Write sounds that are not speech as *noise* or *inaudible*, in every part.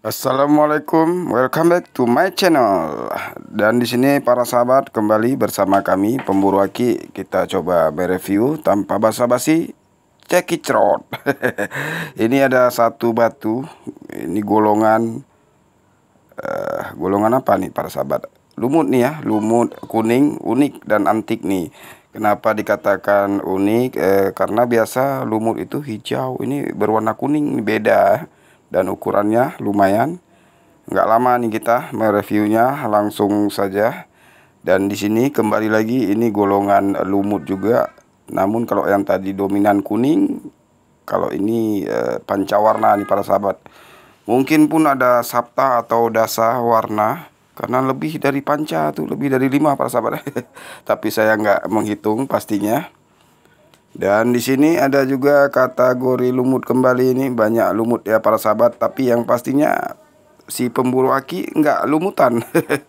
Assalamualaikum, welcome back to my channel. Dan di sini para sahabat kembali bersama kami pemburu aki kita coba bereview tanpa basa-basi cekicrot. *laughs* ini ada satu batu, ini golongan uh, golongan apa nih para sahabat? Lumut nih ya, lumut kuning unik dan antik nih. Kenapa dikatakan unik? Eh, karena biasa lumut itu hijau, ini berwarna kuning beda dan ukurannya lumayan. Nggak lama nih kita mereviewnya langsung saja. Dan di sini kembali lagi ini golongan lumut juga. Namun kalau yang tadi dominan kuning, kalau ini e, warna nih para sahabat. Mungkin pun ada sabta atau dasa warna karena lebih dari panca tuh lebih dari lima para sahabat. *laughs* Tapi saya nggak menghitung pastinya. Dan di sini ada juga kategori lumut kembali ini banyak lumut ya para sahabat tapi yang pastinya si pemburu aki nggak lumutan.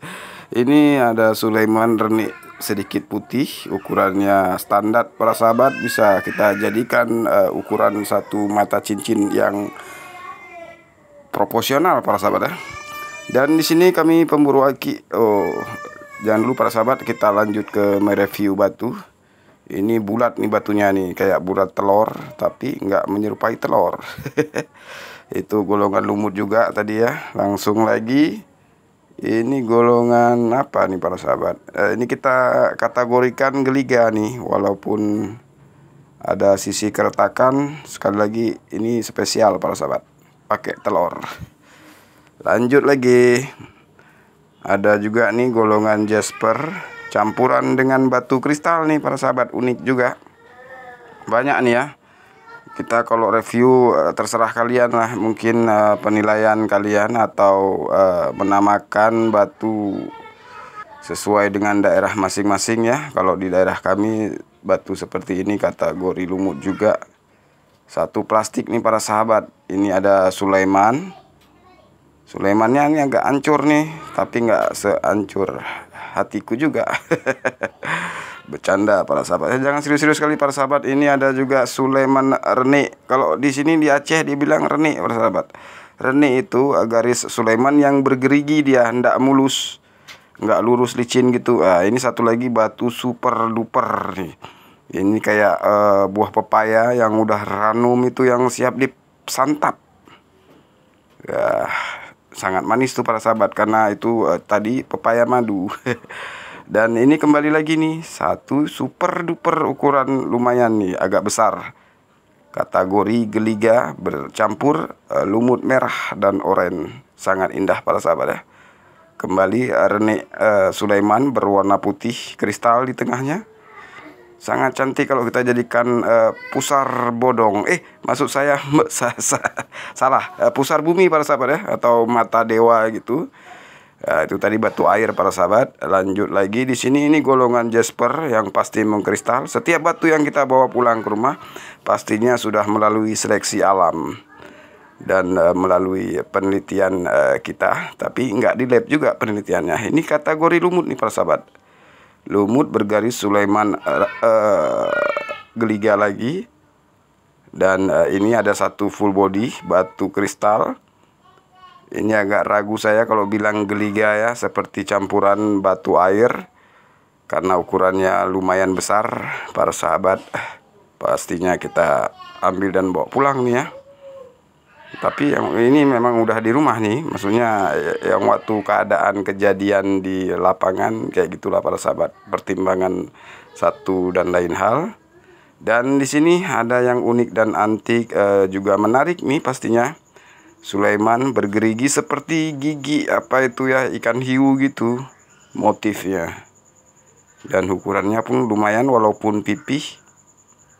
*laughs* ini ada Sulaiman Renik sedikit putih ukurannya standar para sahabat bisa kita jadikan uh, ukuran satu mata cincin yang proporsional para sahabat ya. Dan di sini kami pemburu aki oh jangan lupa para sahabat kita lanjut ke mereview batu ini bulat nih batunya nih kayak bulat telur tapi nggak menyerupai telur *laughs* itu golongan lumut juga tadi ya langsung lagi ini golongan apa nih para sahabat eh, ini kita kategorikan geliga nih walaupun ada sisi keretakan sekali lagi ini spesial para sahabat pakai telur *laughs* lanjut lagi ada juga nih golongan jasper campuran dengan batu kristal nih para sahabat unik juga banyak nih ya kita kalau review eh, terserah kalian lah mungkin eh, penilaian kalian atau eh, menamakan batu sesuai dengan daerah masing-masing ya kalau di daerah kami batu seperti ini kategori lumut juga satu plastik nih para sahabat ini ada Sulaiman Sulaimannya ini agak hancur nih, tapi nggak seancur hatiku juga. *laughs* Bercanda para sahabat. Eh, jangan serius-serius kali para sahabat. Ini ada juga Sulaiman Reni. Kalau di sini di Aceh dibilang Reni para sahabat. Reni itu eh, garis Sulaiman yang bergerigi dia, hendak mulus. Nggak lurus licin gitu. Ah, ini satu lagi batu super duper nih. Ini kayak uh, buah pepaya yang udah ranum itu yang siap disantap. Ya, sangat manis tuh para sahabat karena itu uh, tadi pepaya madu. *laughs* Dan ini kembali lagi nih, satu super duper ukuran lumayan nih, agak besar. Kategori geliga bercampur uh, lumut merah dan oranye. Sangat indah para sahabat ya. Kembali uh, Rene uh, Sulaiman berwarna putih kristal di tengahnya sangat cantik kalau kita jadikan uh, pusar bodong. Eh, maksud saya *laughs* salah, uh, pusar bumi para sahabat ya atau mata dewa gitu. Uh, itu tadi batu air para sahabat. Lanjut lagi di sini ini golongan jasper yang pasti mengkristal. Setiap batu yang kita bawa pulang ke rumah pastinya sudah melalui seleksi alam dan uh, melalui penelitian uh, kita, tapi nggak di lab juga penelitiannya. Ini kategori lumut nih para sahabat Lumut bergaris Sulaiman uh, uh, Geliga lagi dan uh, ini ada satu full body batu kristal ini agak ragu saya kalau bilang geliga ya seperti campuran batu air karena ukurannya lumayan besar para sahabat pastinya kita ambil dan bawa pulang nih ya tapi yang ini memang udah di rumah nih maksudnya eh, yang waktu keadaan kejadian di lapangan kayak gitulah para sahabat pertimbangan satu dan lain hal dan di sini ada yang unik dan antik e, juga menarik nih pastinya Sulaiman bergerigi seperti gigi apa itu ya ikan hiu gitu motifnya dan ukurannya pun lumayan walaupun pipih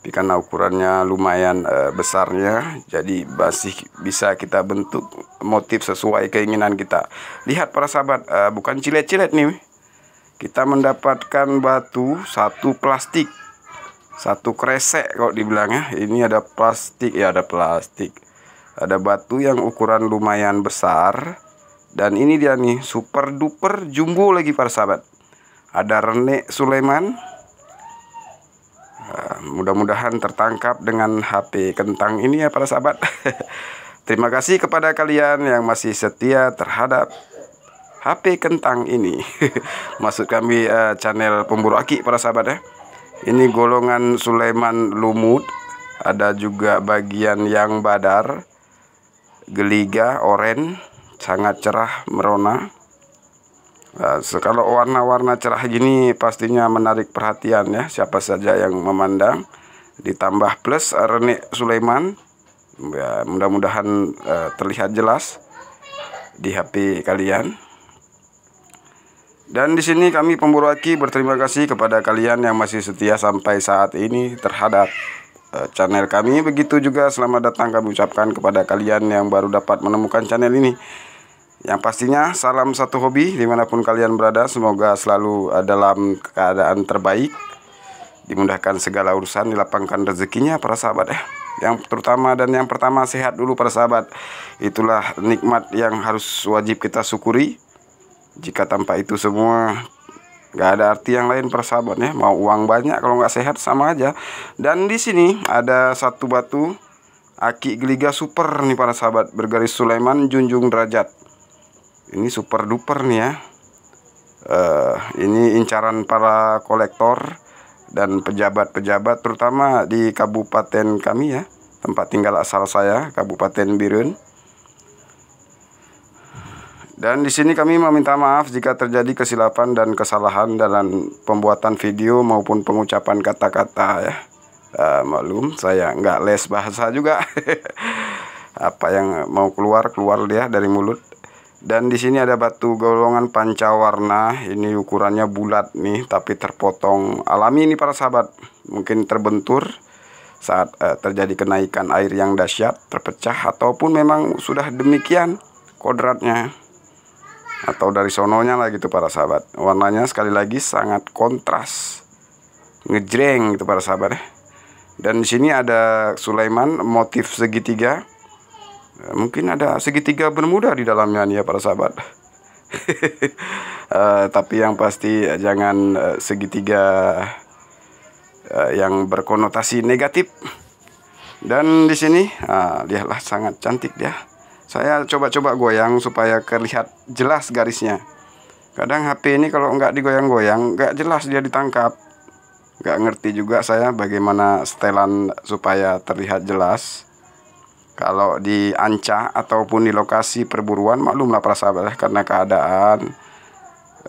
tapi karena ukurannya lumayan e, besarnya jadi masih bisa kita bentuk motif sesuai keinginan kita lihat para sahabat e, bukan cilet-cilet nih kita mendapatkan batu satu plastik satu kresek kalau dibilangnya ini ada plastik ya ada plastik ada batu yang ukuran lumayan besar dan ini dia nih super duper jumbo lagi para sahabat ada Rene Sulaiman Mudah-mudahan tertangkap dengan HP kentang ini ya para sahabat. *laughs* Terima kasih kepada kalian yang masih setia terhadap HP kentang ini. *laughs* Maksud kami uh, channel pemburu aki para sahabat ya. Ini golongan Sulaiman Lumut. Ada juga bagian yang badar, geliga, oren, sangat cerah merona. Nah, kalau warna-warna cerah gini pastinya menarik perhatian ya siapa saja yang memandang. Ditambah plus Rene Sulaiman. Ya, mudah-mudahan uh, terlihat jelas di HP kalian. Dan di sini kami pemburu aki berterima kasih kepada kalian yang masih setia sampai saat ini terhadap eh, channel kami. Begitu juga selamat datang kami ucapkan kepada kalian yang baru dapat menemukan channel ini. Yang pastinya salam satu hobi dimanapun kalian berada Semoga selalu eh, dalam keadaan terbaik Dimudahkan segala urusan dilapangkan rezekinya para sahabat ya Yang terutama dan yang pertama sehat dulu para sahabat Itulah nikmat yang harus wajib kita syukuri Jika tanpa itu semua Gak ada arti yang lain para sahabat ya Mau uang banyak kalau nggak sehat sama aja Dan di sini ada satu batu Aki Geliga Super nih para sahabat bergaris Sulaiman Junjung Derajat ini super duper nih ya uh, ini incaran para kolektor dan pejabat-pejabat terutama di kabupaten kami ya tempat tinggal asal saya Kabupaten Birun dan di sini kami meminta maaf jika terjadi kesilapan dan kesalahan dalam pembuatan video maupun pengucapan kata-kata ya uh, maklum saya nggak les bahasa juga *laughs* apa yang mau keluar keluar dia dari mulut dan di sini ada batu golongan pancawarna. Ini ukurannya bulat nih, tapi terpotong alami ini para sahabat. Mungkin terbentur saat eh, terjadi kenaikan air yang dahsyat, terpecah ataupun memang sudah demikian kodratnya. Atau dari sononya lah gitu para sahabat. Warnanya sekali lagi sangat kontras. Ngejreng gitu para sahabat ya. Dan di sini ada Sulaiman motif segitiga mungkin ada segitiga bermuda di dalamnya nih ya para sahabat *laughs* eh, tapi yang pasti eh, jangan eh, segitiga yang berkonotasi negatif dan di sini uh, lihatlah sangat cantik dia saya coba-coba goyang supaya terlihat jelas garisnya kadang HP ini kalau nggak digoyang-goyang nggak jelas dia ditangkap nggak ngerti juga saya bagaimana setelan supaya terlihat jelas kalau di ancah ataupun di lokasi perburuan maklumlah para sahabat ya karena keadaan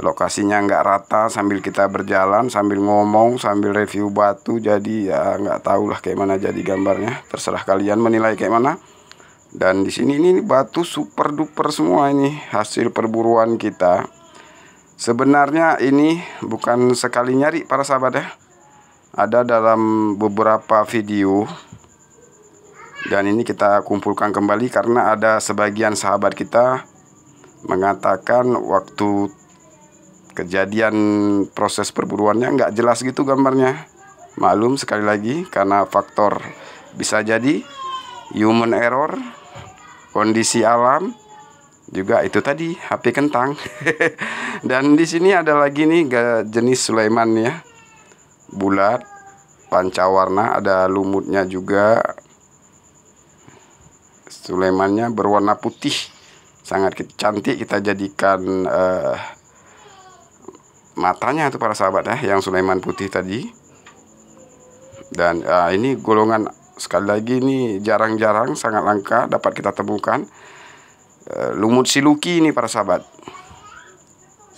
lokasinya nggak rata sambil kita berjalan sambil ngomong sambil review batu jadi ya nggak lah kayak mana jadi gambarnya terserah kalian menilai kayak mana dan di sini ini batu super duper semua ini hasil perburuan kita sebenarnya ini bukan sekali nyari para sahabat ya ada dalam beberapa video dan ini kita kumpulkan kembali karena ada sebagian sahabat kita mengatakan waktu kejadian proses perburuannya nggak jelas gitu gambarnya maklum sekali lagi karena faktor bisa jadi human error kondisi alam juga itu tadi HP kentang *laughs* dan di sini ada lagi nih jenis Sulaiman ya bulat pancawarna ada lumutnya juga Sulaimannya berwarna putih sangat cantik kita jadikan uh, matanya itu para sahabat ya yang Sulaiman putih tadi dan uh, ini golongan sekali lagi ini jarang-jarang sangat langka dapat kita temukan uh, lumut siluki ini para sahabat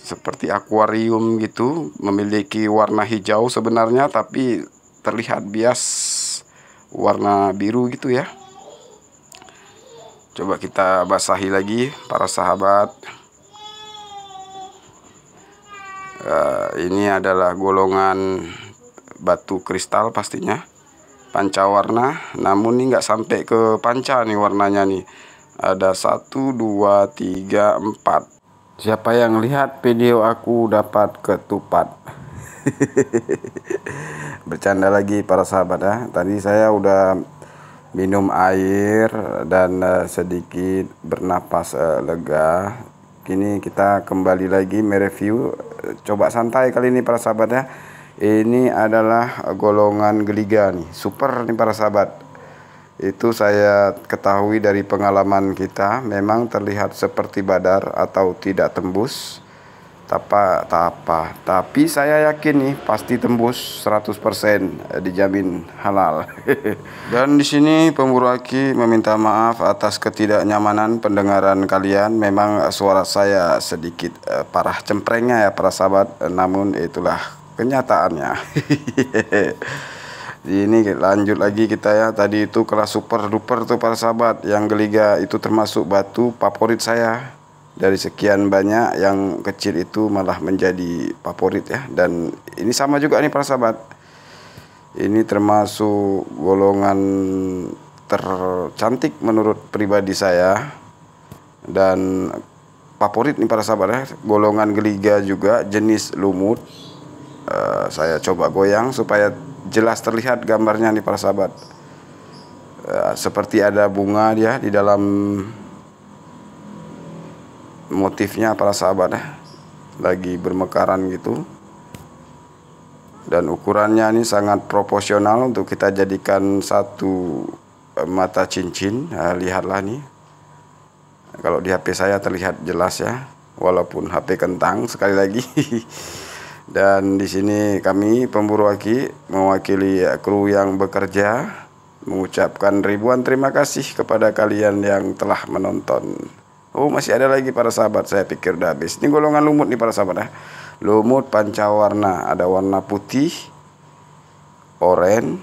seperti akuarium gitu memiliki warna hijau sebenarnya tapi terlihat bias warna biru gitu ya Coba kita basahi lagi para sahabat. Uh, ini adalah golongan batu kristal pastinya panca warna namun ini nggak sampai ke panca nih warnanya nih ada satu dua tiga empat siapa yang lihat video aku dapat ketupat *laughs* bercanda lagi para sahabat ya tadi saya udah minum air dan uh, sedikit bernapas uh, lega. Kini kita kembali lagi mereview coba santai kali ini para sahabat ya. Ini adalah golongan geliga nih, super nih para sahabat. Itu saya ketahui dari pengalaman kita, memang terlihat seperti badar atau tidak tembus tapa tapa tapi saya yakin nih pasti tembus 100% eh, dijamin halal *laughs* dan di sini pemburu aki meminta maaf atas ketidaknyamanan pendengaran kalian memang eh, suara saya sedikit eh, parah cemprengnya ya para sahabat namun itulah kenyataannya *laughs* ini lanjut lagi kita ya tadi itu kelas super duper tuh para sahabat yang geliga itu termasuk batu favorit saya dari sekian banyak yang kecil itu malah menjadi favorit ya dan ini sama juga nih para sahabat ini termasuk golongan tercantik menurut pribadi saya dan favorit nih para sahabat ya golongan geliga juga jenis lumut uh, saya coba goyang supaya jelas terlihat gambarnya nih para sahabat uh, seperti ada bunga dia di dalam motifnya para sahabat ya. lagi bermekaran gitu dan ukurannya ini sangat proporsional untuk kita jadikan satu eh, mata cincin nah, lihatlah nih kalau di HP saya terlihat jelas ya walaupun HP kentang sekali lagi *laughs* dan di sini kami pemburu waki mewakili kru yang bekerja mengucapkan ribuan terima kasih kepada kalian yang telah menonton Oh masih ada lagi para sahabat Saya pikir udah habis Ini golongan lumut nih para sahabat ya Lumut pancawarna Ada warna putih Oren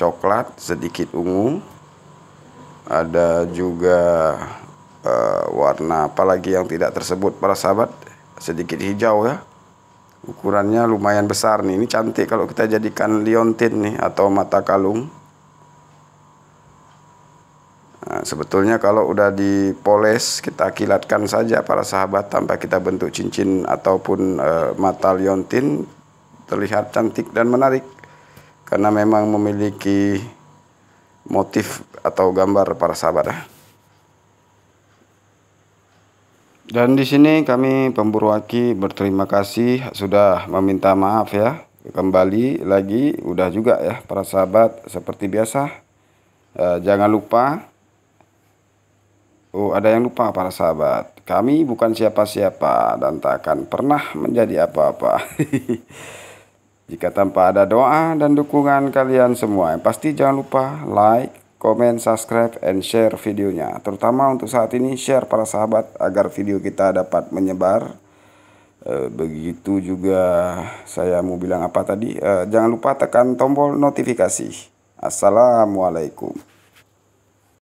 Coklat Sedikit ungu Ada juga uh, Warna lagi yang tidak tersebut para sahabat Sedikit hijau ya Ukurannya lumayan besar nih Ini cantik kalau kita jadikan liontin nih Atau mata kalung sebetulnya kalau udah dipoles kita kilatkan saja para sahabat tanpa kita bentuk cincin ataupun e, mata liontin terlihat cantik dan menarik karena memang memiliki motif atau gambar para sahabat. Dan di sini kami pemburu aki berterima kasih sudah meminta maaf ya. Kembali lagi udah juga ya para sahabat seperti biasa. E, jangan lupa Oh, ada yang lupa para sahabat. Kami bukan siapa-siapa dan tak akan pernah menjadi apa-apa. *laughs* Jika tanpa ada doa dan dukungan kalian semua, yang pasti jangan lupa like, komen, subscribe, and share videonya. Terutama untuk saat ini share para sahabat agar video kita dapat menyebar. Eh, begitu juga saya mau bilang apa tadi. Eh, jangan lupa tekan tombol notifikasi. Assalamualaikum.